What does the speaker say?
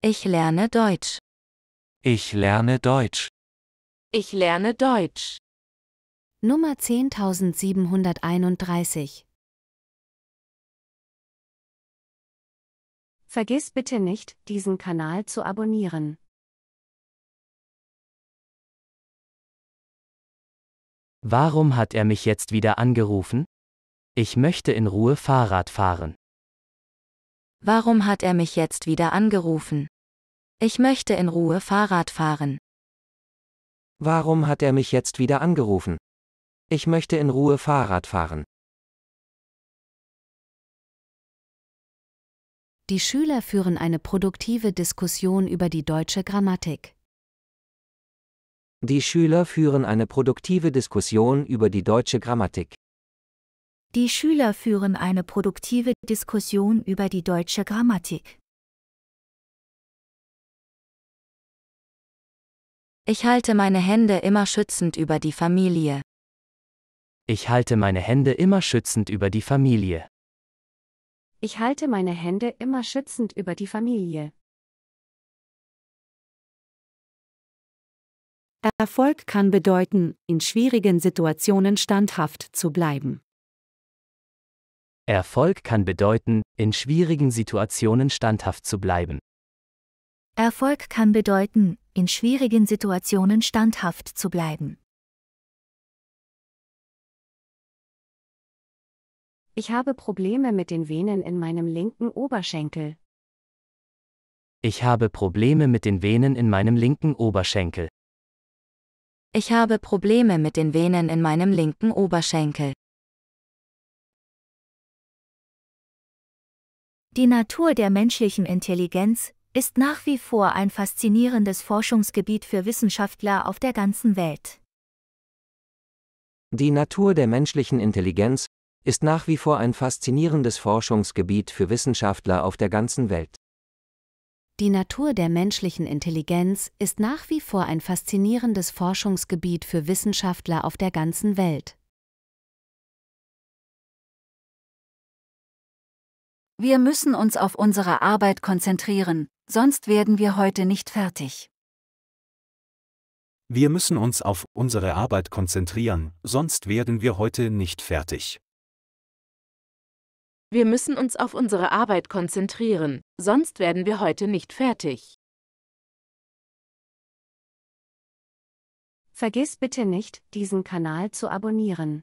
Ich lerne Deutsch. Ich lerne Deutsch. Ich lerne Deutsch. Nummer 10731. Vergiss bitte nicht, diesen Kanal zu abonnieren. Warum hat er mich jetzt wieder angerufen? Ich möchte in Ruhe Fahrrad fahren. Warum hat er mich jetzt wieder angerufen? Ich möchte in Ruhe Fahrrad fahren. Warum hat er mich jetzt wieder angerufen? Ich möchte in Ruhe Fahrrad fahren. Die Schüler führen eine produktive Diskussion über die deutsche Grammatik. Die Schüler führen eine produktive Diskussion über die deutsche Grammatik. Die Schüler führen eine produktive Diskussion über die deutsche Grammatik. Ich halte meine Hände immer schützend über die Familie. Ich halte meine Hände immer schützend über die Familie. Ich halte meine Hände immer schützend über die Familie. Erfolg kann bedeuten, in schwierigen Situationen standhaft zu bleiben. Erfolg kann bedeuten, in schwierigen Situationen standhaft zu bleiben. Erfolg kann bedeuten, in schwierigen Situationen standhaft zu bleiben. Ich habe Probleme mit den Venen in meinem linken Oberschenkel. Ich habe Probleme mit den Venen in meinem linken Oberschenkel. Ich habe Probleme mit den Venen in meinem linken Oberschenkel. Die Natur der menschlichen Intelligenz ist nach wie vor ein faszinierendes Forschungsgebiet für Wissenschaftler auf der ganzen Welt. Die Natur der menschlichen Intelligenz ist nach wie vor ein faszinierendes Forschungsgebiet für Wissenschaftler auf der ganzen Welt. Die Natur der menschlichen Intelligenz ist nach wie vor ein faszinierendes Forschungsgebiet für Wissenschaftler auf der ganzen Welt. Wir müssen uns auf unsere Arbeit konzentrieren, sonst werden wir heute nicht fertig. Wir müssen uns auf unsere Arbeit konzentrieren, sonst werden wir heute nicht fertig. Wir müssen uns auf unsere Arbeit konzentrieren, sonst werden wir heute nicht fertig. Vergiss bitte nicht, diesen Kanal zu abonnieren.